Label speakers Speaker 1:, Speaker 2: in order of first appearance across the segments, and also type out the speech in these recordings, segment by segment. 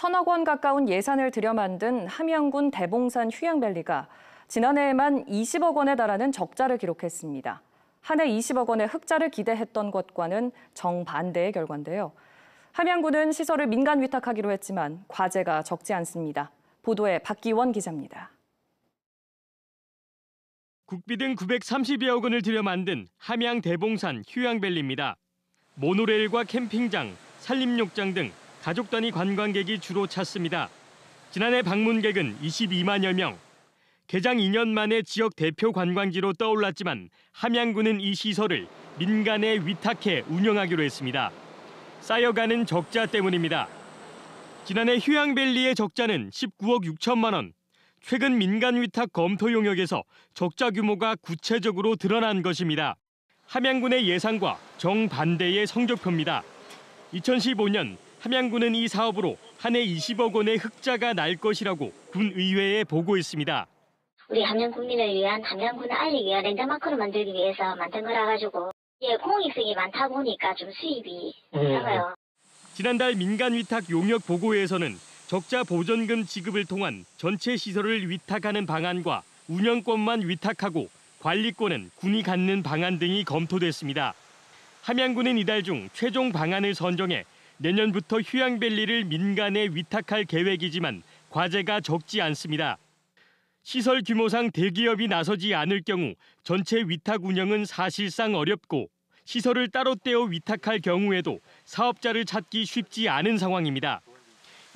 Speaker 1: 천억 원 가까운 예산을 들여 만든 함양군 대봉산 휴양밸리가 지난해에만 20억 원에 달하는 적자를 기록했습니다. 한 해 20억 원의 흑자를 기대했던 것과는 정반대의 결과인데요. 함양군은 시설을 민간 위탁하기로 했지만 과제가 적지 않습니다. 보도에 박기원 기자입니다.
Speaker 2: 국비등 9 3 2억 원을 들여 만든 함양 대봉산 휴양밸리입니다. 모노레일과 캠핑장, 산림욕장 등 가족 단위 관광객이 주로 찾습니다. 지난해 방문객은 22만여 명. 개장 2년 만에 지역 대표 관광지로 떠올랐지만 함양군은 이 시설을 민간에 위탁해 운영하기로 했습니다. 쌓여가는 적자 때문입니다. 지난해 휴양밸리의 적자는 19억 6천만 원. 최근 민간 위탁 검토 용역에서 적자 규모가 구체적으로 드러난 것입니다. 함양군의 예상과 정반대의 성적표입니다. 2015년 함양군은 이 사업으로 한 해 20억 원의 흑자가 날 것이라고 군의회에 보고했습니다.
Speaker 3: 우리 함양 국민을 위한 함양군을 알리기 위한 랜드마크를 만들기 위해서 만든 거라 가지고 예, 공익성이 많다 보니까 좀 수입이 음. 작아요.
Speaker 2: 네. 지난달 민간 위탁 용역 보고회에서는 적자 보전금 지급을 통한 전체 시설을 위탁하는 방안과 운영권만 위탁하고 관리권은 군이 갖는 방안 등이 검토됐습니다. 함양군은 이달 중 최종 방안을 선정해 내년부터 휴양밸리를 민간에 위탁할 계획이지만 과제가 적지 않습니다. 시설 규모상 대기업이 나서지 않을 경우 전체 위탁 운영은 사실상 어렵고 시설을 따로 떼어 위탁할 경우에도 사업자를 찾기 쉽지 않은 상황입니다.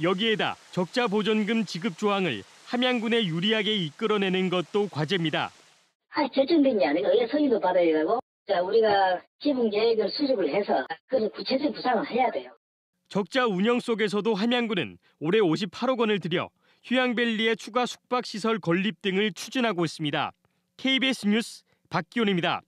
Speaker 2: 여기에다 적자 보전금 지급 조항을 함양군에 유리하게 이끌어내는 것도 과제입니다.
Speaker 4: 아, 결정된 게 아니고 원래 서류도 받아야 되고 자, 우리가 지분 계획을 수립을 해서 그래 구체적 부상을 해야 돼요.
Speaker 2: 적자 운영 속에서도 함양군은 올해 58억 원을 들여 휴양밸리의 추가 숙박시설 건립 등을 추진하고 있습니다. KBS 뉴스 박기훈입니다.